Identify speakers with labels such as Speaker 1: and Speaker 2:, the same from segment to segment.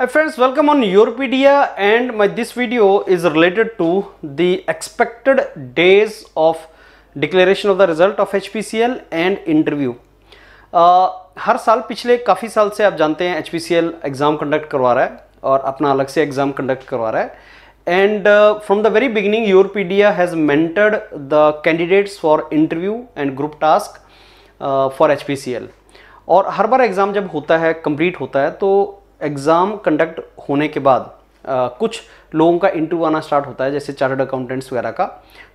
Speaker 1: Hi friends, welcome on Europedia and my this video is related to the expected days of declaration of the result of H and interview हर साल पिछले काफ़ी साल से आप जानते हैं एच एग्ज़ाम कंडक्ट करवा रहा है और अपना अलग से एग्ज़ाम कंडक्ट करवा रहा है and uh, from the very beginning Europedia has mentored the candidates for interview and group task uh, for HPCL और हर बार एग्ज़ाम जब होता है कंप्लीट होता है तो एग्ज़ाम कंडक्ट होने के बाद आ, कुछ लोगों का इंटरव्यू आना स्टार्ट होता है जैसे चार्टर्ड अकाउंटेंट्स वगैरह का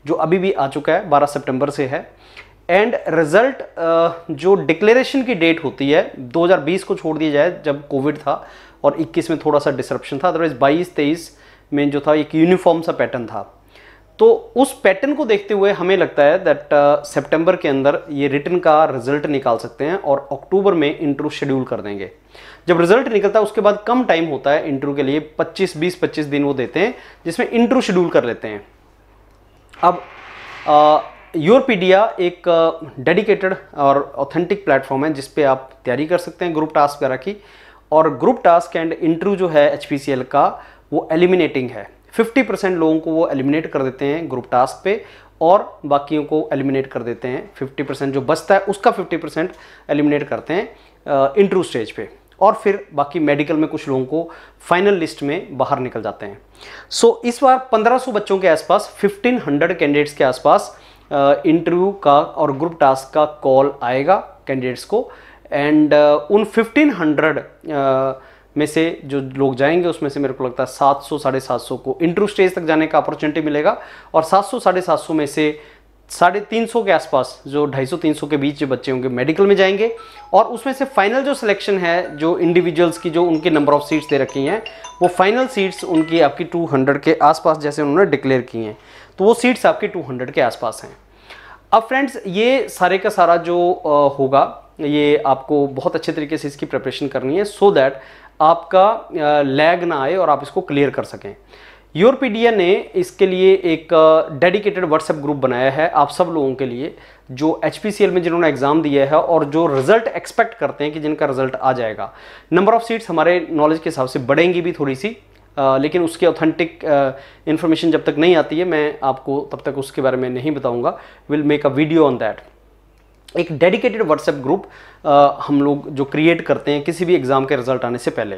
Speaker 1: जो अभी भी आ चुका है 12 सितंबर से है एंड रिजल्ट जो डिक्लेरेशन की डेट होती है 2020 को छोड़ दिया जाए जब कोविड था और 21 में थोड़ा सा डिसरप्शन था अदरवाइज़ 22 23 में जो था एक यूनिफॉर्म सा पैटर्न था तो उस पैटर्न को देखते हुए हमें लगता है दैट सितंबर uh, के अंदर ये रिटर्न का रिजल्ट निकाल सकते हैं और अक्टूबर में इंटरव्यू शेड्यूल कर देंगे जब रिजल्ट निकलता है उसके बाद कम टाइम होता है इंटरव्यू के लिए 25 20 25 दिन वो देते हैं जिसमें इंटरव्यू शेड्यूल कर लेते हैं अब यूरपीडिया uh, एक डेडिकेटेड uh, और ऑथेंटिक प्लेटफॉर्म है जिसपे आप तैयारी कर सकते हैं ग्रुप टास्क वगैरह की और ग्रुप टास्क एंड इंटरव्यू जो है एच का वो एलिमिनेटिंग है 50 परसेंट लोगों को वो एलिमिनेट कर देते हैं ग्रुप टास्क पे और बाकियों को एलिमिनेट कर देते हैं 50 परसेंट जो बचता है उसका 50 परसेंट एलिमिनेट करते हैं इंटरव्यू स्टेज पे और फिर बाकी मेडिकल में कुछ लोगों को फाइनल लिस्ट में बाहर निकल जाते हैं सो so, इस बार 1500 बच्चों के आसपास 1500 कैंडिडेट्स के आसपास इंटरव्यू का और ग्रुप टास्क का कॉल आएगा कैंडिडेट्स को एंड uh, उन 1500 uh, में से जो लोग जाएंगे उसमें से मेरे को लगता है सात सौ साढ़े सात सौ को इंट्रू स्टेज तक जाने का अपॉर्चुनिटी मिलेगा और सात सौ साढ़े सात सौ में से साढ़े तीन सौ के आसपास जो ढाई सौ तीन सौ के बीच जो बच्चे होंगे मेडिकल में जाएंगे और उसमें से फाइनल जो सिलेक्शन है जो इंडिविजुअल्स की जो उनके नंबर ऑफ सीट्स दे रखी हैं वो फाइनल सीट्स उनकी आपकी टू हंड्रेड के आसपास जैसे उन्होंने डिक्लेयर की हैं तो वो सीट्स आपकी टू हंड्रेड के आसपास हैं अब फ्रेंड्स ये सारे का सारा जो होगा ये आपको बहुत अच्छे तरीके से इसकी प्रिपरेशन करनी है सो so दैट आपका लैग ना आए और आप इसको क्लियर कर सकें यूरोपीडिया ने इसके लिए एक डेडिकेटेड व्हाट्सएप ग्रुप बनाया है आप सब लोगों के लिए जो एच में जिन्होंने एग्ज़ाम दिया है और जो रिज़ल्ट एक्सपेक्ट करते हैं कि जिनका रिज़ल्ट आ जाएगा नंबर ऑफ़ सीट्स हमारे नॉलेज के हिसाब से बढ़ेंगी भी थोड़ी सी आ, लेकिन उसकी ऑथेंटिक इन्फॉर्मेशन जब तक नहीं आती है मैं आपको तब तक उसके बारे में नहीं बताऊंगा will make a video on that एक डेडिकेटेड व्हाट्सएप ग्रुप हम लोग जो क्रिएट करते हैं किसी भी एग्ज़ाम के रिजल्ट आने से पहले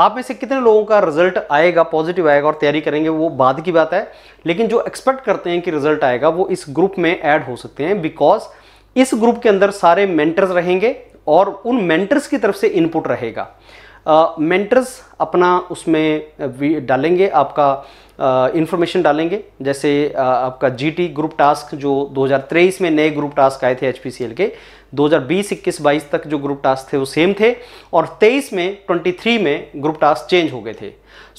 Speaker 1: आप में से कितने लोगों का रिजल्ट आएगा पॉजिटिव आएगा और तैयारी करेंगे वो बाद की बात है लेकिन जो एक्सपेक्ट करते हैं कि रिजल्ट आएगा वो इस ग्रुप में ऐड हो सकते हैं बिकॉज इस ग्रुप के अंदर सारे मेंटर्स रहेंगे और उन मेंटर्स की तरफ से इनपुट रहेगा मेंटर्स अपना उसमें डालेंगे आपका इन्फॉर्मेशन डालेंगे जैसे uh, आपका जीटी ग्रुप टास्क जो 2023 में नए ग्रुप टास्क आए थे एच के 2020 21 22 तक जो ग्रुप टास्क थे वो सेम थे और 23 में 23 में ग्रुप टास्क चेंज हो गए थे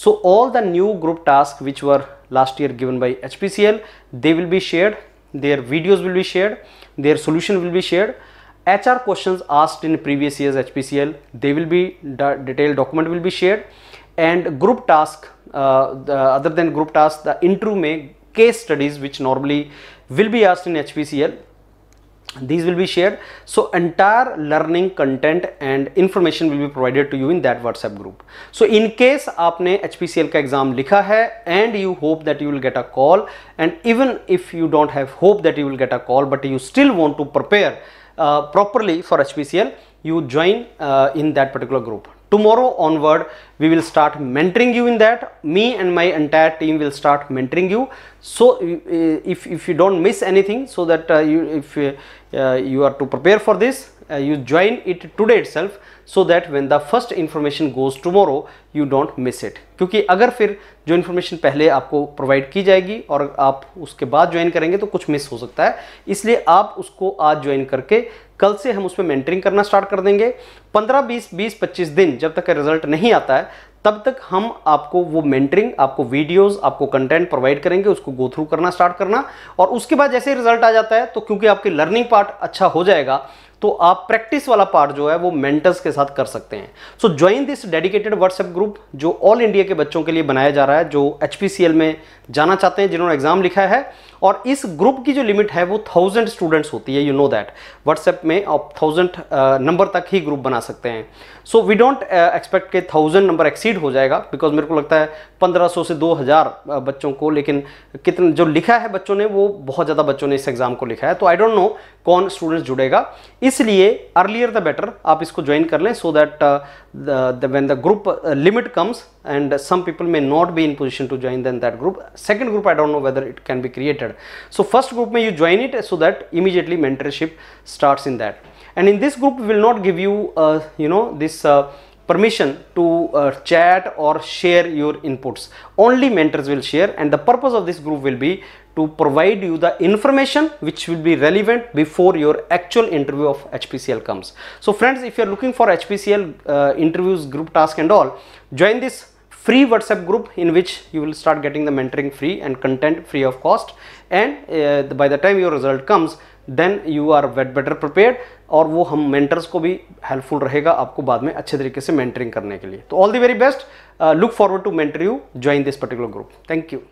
Speaker 1: so all the new group task which were last year given C L they will be share their videos will be share their solution will be share H R question asked in previous year H P C L they will be detail document will be share and group task other than group task the interview में case studies which normally will be asked in H P C L these will be share so entire learning content and information will be provided to you in that WhatsApp group so in case आपने H P C L का exam लिखा है and you hope that you will get a call and even if you don't have hope that you will get a call but you still want to prepare uh, properly for HPCL, you join uh, in that particular group. Tomorrow onward, we will start mentoring you in that. Me and my entire team will start mentoring you. So, if, if you don't miss anything, so that uh, you, if uh, you are to prepare for this, uh, you join it today itself so that when the first information goes tomorrow you don't miss it क्योंकि अगर फिर जो information पहले आपको provide की जाएगी और आप उसके बाद ज्वाइन करेंगे तो कुछ मिस हो सकता है इसलिए आप उसको आज ज्वाइन करके कल से हम उसमें mentoring करना स्टार्ट कर देंगे 15, 20, 20, 25 दिन जब तक का रिजल्ट नहीं आता है तब तक हम आपको वो मेंटरिंग आपको वीडियोस आपको कंटेंट प्रोवाइड करेंगे उसको गो थ्रू करना स्टार्ट करना और उसके बाद जैसे रिजल्ट आ जाता है तो क्योंकि आपके लर्निंग पार्ट अच्छा हो जाएगा तो आप प्रैक्टिस वाला पार्ट जो है वो मेंटर्स के साथ कर सकते हैं so join this dedicated WhatsApp group जो ऑल इंडिया के बच्चों के लिए बनाया जा रहा है जो एच में जाना चाहते हैं जिन्होंने एग्जाम लिखा है और इस ग्रुप की जो लिमिट है वो थाउजेंड स्टूडेंट्स होती है यू नो दैट व्हाट्सएप में आप थाउजेंड नंबर तक ही ग्रुप बना सकते हैं सो वी डोंट एक्सपेक्ट के थाउजेंड नंबर एक्सीड हो जाएगा बिकॉज मेरे को लगता है पंद्रह सौ से दो हजार बच्चों को लेकिन कितने जो लिखा है बच्चों ने वो बहुत ज़्यादा बच्चों ने इस एग्ज़ाम को लिखा है तो आई डोंट नो कौन स्टूडेंट्स जुड़ेगा इस इसलिए अर्लियर द बेटर आप इसको ज्वाइन कर लें so that when the group limit comes and some people may not be in position to join then that group second group i don't know whether it can be created so first group may you join it so that immediately mentorship starts in that and in this group will not give you uh, you know this uh, permission to uh, chat or share your inputs only mentors will share and the purpose of this group will be to provide you the information which will be relevant before your actual interview of HPCL comes. So friends, if you are looking for HPCL uh, interviews, group task and all, join this free WhatsApp group in which you will start getting the mentoring free and content free of cost. And uh, by the time your result comes, then you are better prepared or और वो हम mentors को भी helpful रहेगा आपको बाद में अच्छे तरीके mentoring mentoring ke liye. So, all the very best. Best look forward to mentor you join this particular group thank